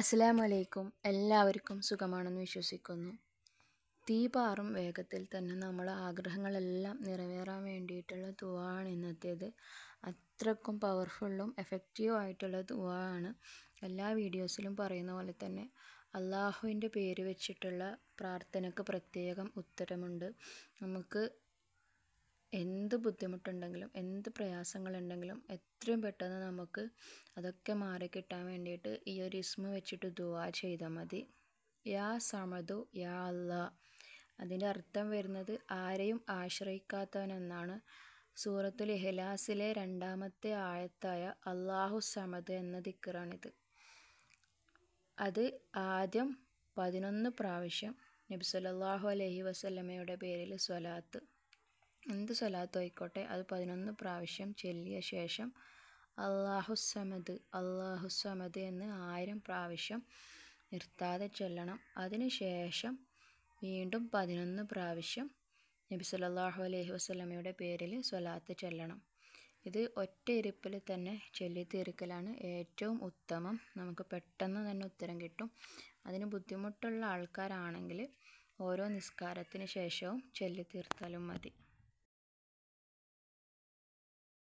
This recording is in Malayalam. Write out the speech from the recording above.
അസ്സലാമലൈക്കും എല്ലാവർക്കും സുഖമാണെന്ന് വിശ്വസിക്കുന്നു തീ പാറും വേഗത്തിൽ തന്നെ നമ്മളെ ആഗ്രഹങ്ങളെല്ലാം നിറവേറാൻ വേണ്ടിയിട്ടുള്ള ദുവാണ് ഇന്നത്തേത് അത്രക്കും പവർഫുള്ളും എഫക്റ്റീവ് ആയിട്ടുള്ള ദുവാണ് എല്ലാ വീഡിയോസിലും പറയുന്ന പോലെ തന്നെ അള്ളാഹുവിൻ്റെ പേര് വെച്ചിട്ടുള്ള പ്രാർത്ഥനയ്ക്ക് പ്രത്യേകം ഉത്തരമുണ്ട് നമുക്ക് എന്ത് ബുദ്ധിമുട്ടുണ്ടെങ്കിലും എന്ത് പ്രയാസങ്ങളുണ്ടെങ്കിലും എത്രയും പെട്ടെന്ന് നമുക്ക് അതൊക്കെ മാറിക്കിട്ടാൻ വേണ്ടിയിട്ട് ഈ ഒരു ഇസ്മ വെച്ചിട്ട് ദുആ ചെയ്താൽ മതി യാ സമതു യാ അല്ലാ അതിൻ്റെ അർത്ഥം വരുന്നത് ആരെയും ആശ്രയിക്കാത്തവനെന്നാണ് സൂറത്തുൽ ഇഹ്ലാസിലെ രണ്ടാമത്തെ ആയത്തായ അള്ളാഹു സമദ് എന്ന ദിക്കറാണിത് അത് ആദ്യം പതിനൊന്ന് പ്രാവശ്യം നബി സല്ലല്ലാഹു അലൈഹി വസല്ലമയുടെ പേരിൽ സ്വലാത്ത് എന്ത് സ്വലാത്തും ആയിക്കോട്ടെ അത് പതിനൊന്ന് പ്രാവശ്യം ചൊല്ലിയ ശേഷം അള്ളാഹുസമദ് അള്ളാഹുസമദ് എന്ന് ആയിരം പ്രാവശ്യം നിർത്താതെ ചൊല്ലണം ശേഷം വീണ്ടും പതിനൊന്ന് പ്രാവശ്യം നബി സല്ലല്ലാഹു അലൈഹി വസല്ലമയുടെ പേരിൽ സ്വലാത്ത് ചൊല്ലണം ഇത് ഒറ്റ ഇരിപ്പിൽ തന്നെ ചൊല്ലി തീർക്കലാണ് ഏറ്റവും ഉത്തമം നമുക്ക് പെട്ടെന്ന് തന്നെ ഉത്തരം കിട്ടും അതിന് ബുദ്ധിമുട്ടുള്ള ആൾക്കാരാണെങ്കിൽ ഓരോ നിസ്കാരത്തിന് ശേഷവും ചൊല്ലി തീർത്താലും മതി